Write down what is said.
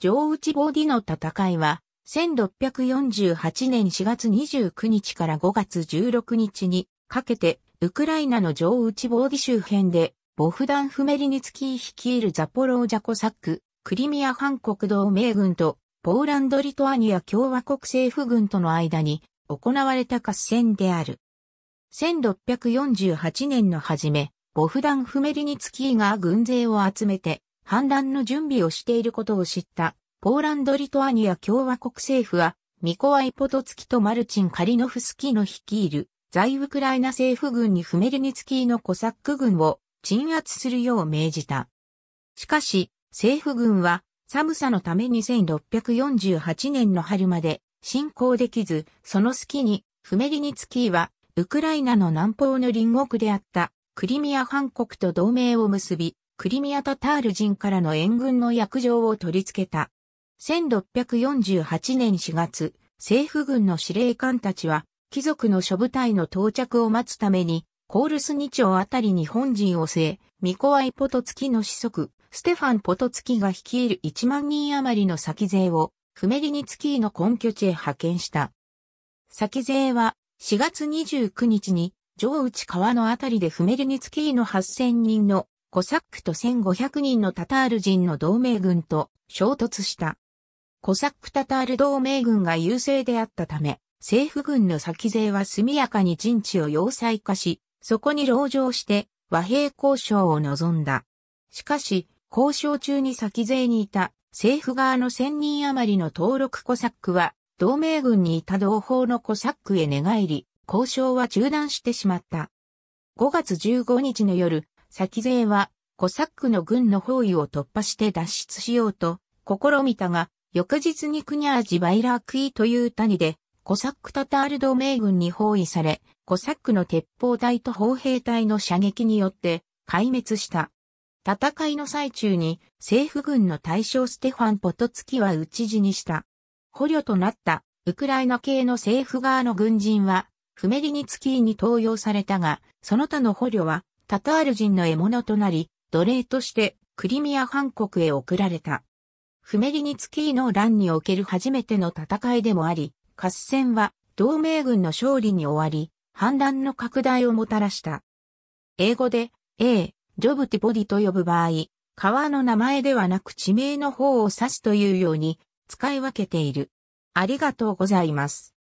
上内坊ディの戦いは、1648年4月29日から5月16日にかけて、ウクライナの上内坊ディ周辺で、ボフダン・フメリニツキー率いるザポロージャコサック、クリミア半国同盟軍と、ポーランド・リトアニア共和国政府軍との間に行われた合戦である。1648年の初め、ボフダン・フメリニツキーが軍勢を集めて、反乱の準備をしていることを知ったポーランド・リトアニア共和国政府はミコワイ・ポトツキとマルチン・カリノフスキの率いる在ウクライナ政府軍にフメルニツキーのコサック軍を鎮圧するよう命じた。しかし、政府軍は寒さのため2648年の春まで進行できず、その隙にフメリニツキーはウクライナの南方の隣国であったクリミア半国と同盟を結び、クリミア・タタール人からの援軍の約定を取り付けた。1648年4月、政府軍の司令官たちは、貴族の諸部隊の到着を待つために、コールス2丁あたりに本陣を据え、ミコワイ・ポトツキの子息、ステファン・ポトツキが率いる1万人余りの先勢を、フメリニツキーの根拠地へ派遣した。先勢は、4月29日に、上内川のあたりでフメリニツキーの8000人のコサックと1500人のタタール人の同盟軍と衝突した。コサックタタール同盟軍が優勢であったため、政府軍の先勢は速やかに陣地を要塞化し、そこに籠城して和平交渉を望んだ。しかし、交渉中に先勢にいた政府側の1000人余りの登録コサックは、同盟軍にいた同胞のコサックへ寝返り、交渉は中断してしまった。5月15日の夜、先勢は、コサックの軍の包囲を突破して脱出しようと、試みたが、翌日にクニャージ・バイラークイという谷で、コサックタタール同盟軍に包囲され、コサックの鉄砲隊と砲兵隊の射撃によって壊滅した。戦いの最中に政府軍の大将ステファン・ポトツキは討ち死にした。捕虜となったウクライナ系の政府側の軍人は、フメリニツキーに登用されたが、その他の捕虜はタタール人の獲物となり、奴隷としてクリミア半国へ送られた。フメリニツキーの乱における初めての戦いでもあり、合戦は同盟軍の勝利に終わり、反乱の拡大をもたらした。英語で A、ジョブティボディと呼ぶ場合、川の名前ではなく地名の方を指すというように使い分けている。ありがとうございます。